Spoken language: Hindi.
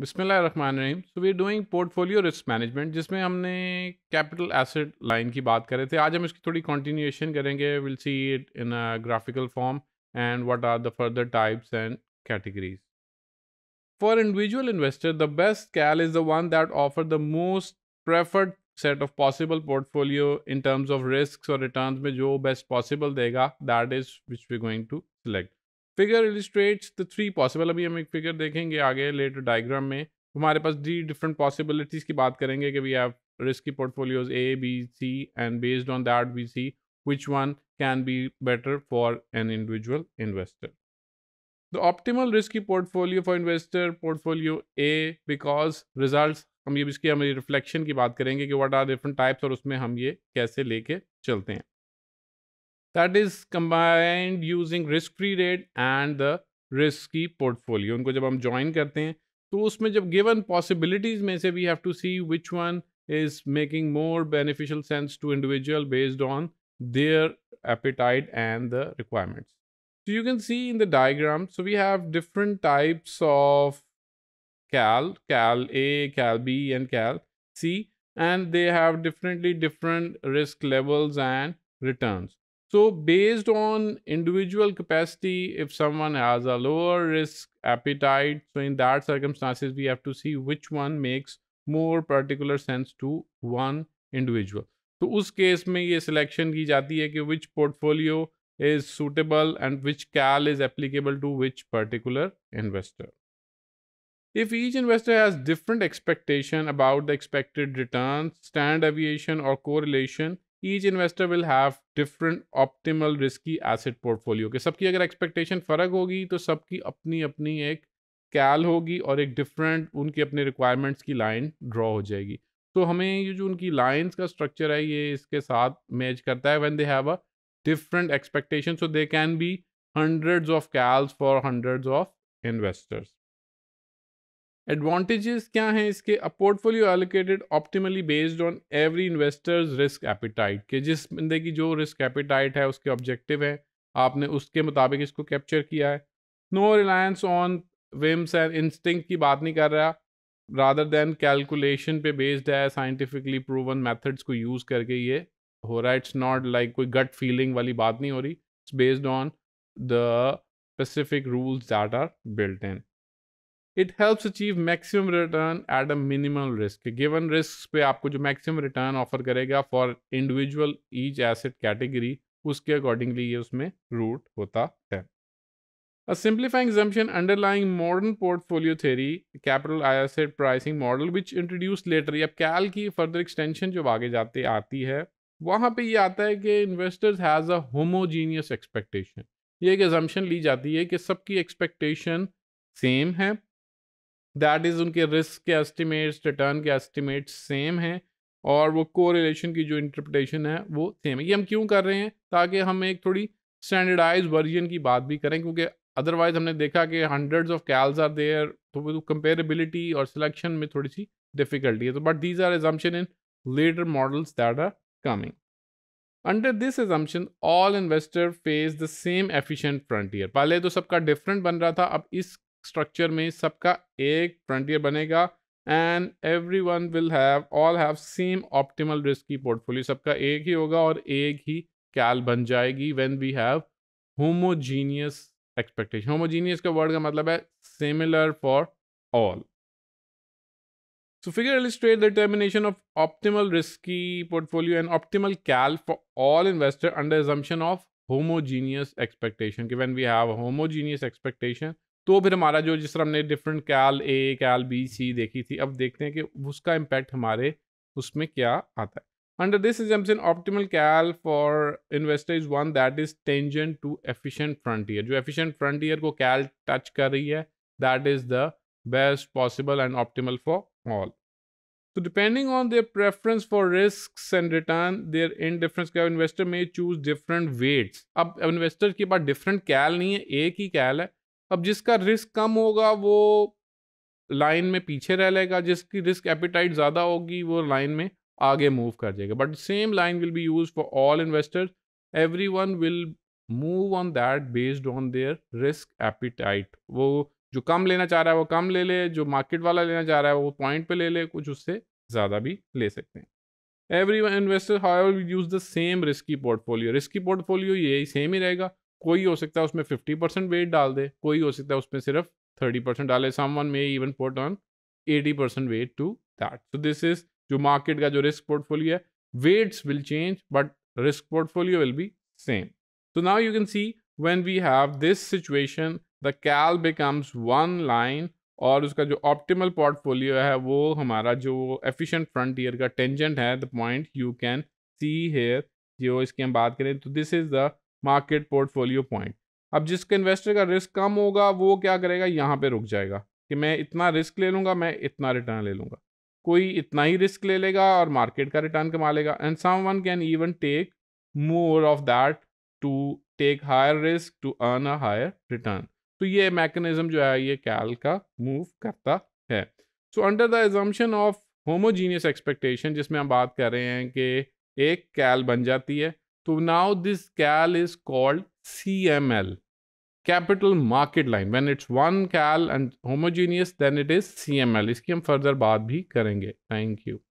बिस्मिल्लाहिर्रहमानिर्रहीम so we are doing portfolio risk management जिसमें हमने कैपिटल एसेट लाइन की बात करे थे आज हम इसकी थोड़ी कंटिन्यूएशन करेंगे will see it in a graphical form and what are the further types and categories for individual investor the best CAL is the one that offer the most preferred set of possible portfolio in terms of risk और रिटर्न में जो बेस्ट पॉसिबल देगा that is which we going to select figure illustrates the three possible अभी हम एक फिगर देखेंगे आगे लेटर डायग्राम में हमारे पास थ्री डिफरेंट पॉसिबिलिटीज़ की बात करेंगे कि we have risky portfolios A B C and based on that we see which one can be better for an individual investor the optimal risky portfolio for investor portfolio A because result हम ये इसकी हम रिफ्लेक्शन की बात करेंगे कि वट आर डिफरेंट टाइप्स और उसमें हम ये कैसे लेके चलते हैं that is combined using risk free rate and the risky portfolio उनको जब हम join करते हैं तो उसमें जब given possibilities में से we have to see which one is making more beneficial sense to individual based on their appetite and the requirements. So you can see in the diagram, so we have different types of Cal, Cal A, Cal B and Cal C and they have differently different risk levels and returns. So based on individual capacity, if someone has a lower risk appetite, so in that circumstances, we have to see which one makes more particular sense to one individual. So in that case, mein ye selection ki jati hai which portfolio is suitable and which CAL is applicable to which particular investor. If each investor has different expectation about the expected returns, standard deviation or correlation, each investor will have different optimal risky asset portfolio के सबकी अगर एक्सपेक्टेशन फ़र्क होगी तो सबकी अपनी अपनी एक कैल होगी और एक डिफरेंट उनकी अपने रिक्वायरमेंट्स की लाइन ड्रॉ हो जाएगी तो हमें ये जो उनकी लाइंस का स्ट्रक्चर है ये इसके साथ मैच करता है when they have a different expectation so they can be hundreds of CALs for hundreds of investors advantages क्या हैं इसके a portfolio allocated optimally based on every investors risk appetite के जिस बंदे की जो रिस्क एपिटाइट है उसके ऑब्जेक्टिव है आपने उसके मुताबिक इसको कैप्चर किया है no reliance on whims and instinct की बात नहीं कर रहा रादर देन कैलकुलेशन पे बेस्ड है साइंटिफिकली प्रूवन मेथड्स को यूज़ करके ये हो रहा है इट्स नॉट लाइक कोई गट फीलिंग वाली बात नहीं हो रही it's based on the specific rules that are built in it helps achieve maximum return at a minimum risk given risk पे आपको जो मैक्सिमम रिटर्न ऑफर करेगा for individual each asset category उसके अकॉर्डिंगली ये उसमें रूट होता है A simplifying assumption underlying modern portfolio theory, capital asset pricing model which introduce later या कैल की फर्दर एक्सटेंशन जो आगे जाते आती है वहाँ पर ये आता है कि investors has a homogeneous expectation ये एक एजम्पन ली जाती है कि सबकी एक्सपेक्टेशन सेम है दैट इज़ उनके रिस्क के एस्टिमेट्स रिटर्न के एस्टिमेट्स सेम हैं और वो को रिलेशन की जो इंटरप्रटेशन है वो सेम है ये हम क्यों कर रहे हैं ताकि हम एक थोड़ी स्टैंडर्डाइज वर्जन की बात भी करें क्योंकि अदरवाइज हमने देखा कि hundreds of CALs are there तो वो कंपेरेबिलिटी और सिलेक्शन में थोड़ी सी डिफिकल्टी है तो but these are assumption in later models that are coming under this assumption all investor face the same efficient frontier पहले तो सबका डिफरेंट बन रहा था अब इस स्ट्रक्चर में सबका एक फ्रंटियर बनेगा and everyone will have all have same optimal risky portfolio सबका एक ही होगा और एक ही कैल बन जाएगी when we have homogeneous expectation homogeneous का वर्ड का मतलब है similar for all so figure illustrate the determination of optimal risky portfolio and optimal CAL for all investor under assumption of homogeneous expectation कि when we have homogeneous expectation तो फिर हमारा जो जिस तरह हमने डिफरेंट कैल ए कैल बी सी देखी थी अब देखते हैं कि उसका इम्पैक्ट हमारे उसमें क्या आता है under this assumption optimal CAL for investor is one that is tangent to efficient frontier जो एफिशिएंट फ्रंट ईयर को कैल टच कर रही है that is the best possible and optimal for all तो depending on their preference for risk and return their indifference क्या इन्वेस्टर में चूज डिफरेंट वेट्स अब इन्वेस्टर के पास डिफरेंट कैल नहीं है एक ही कैल है अब जिसका रिस्क कम होगा वो लाइन में पीछे रह लेगा जिसकी रिस्क एपिटाइट ज़्यादा होगी वो लाइन में आगे मूव कर जाएगा but same line will be use for all investors everyone will move on that based on their risk appetite वो जो कम लेना चाह रहा है वो कम ले ले जो मार्केट वाला लेना चाह रहा है वो पॉइंट पे ले ले कुछ उससे ज़्यादा भी ले सकते हैं everyone investor how use the same risky portfolio risky portfolio यही सेम ही रहेगा कोई हो सकता है उसमें फिफ्टी परसेंट वेट डाल दे कोई हो सकता है उसमें सिर्फ थर्टी परसेंट डाले समवन में even put on eighty percent weight to that so this is जो मार्केट का जो रिस्क पोर्टफोलियो है weights will change but risk portfolio will be same तो now you can see when we have this situation the CAL becomes one line और उसका जो ऑप्टिमल पोर्टफोलियो है वो हमारा जो एफिशिएंट फ्रंटियर का टेंजेंट है the point you can see here जो इसकी हम बात करें तो this is the market portfolio point अब जिसके इन्वेस्टर का रिस्क कम होगा वो क्या करेगा यहाँ पे रुक जाएगा कि मैं इतना रिस्क ले लूँगा मैं इतना रिटर्न ले लूँगा कोई इतना ही रिस्क ले लेगा और मार्केट का रिटर्न कमा लेगा and someone can even take more of that to take higher risk to earn a higher return तो ये मैकेनिज्म जो है ये कैल का मूव करता है so under the assumption of homogeneous expectation जिसमें हम बात कर रहे हैं कि एक कैल बन जाती है So now this cal is called CML, capital market line. When it's one cal and homogeneous, then it is CML. Iski hum further baat bhi karenge. Thank you.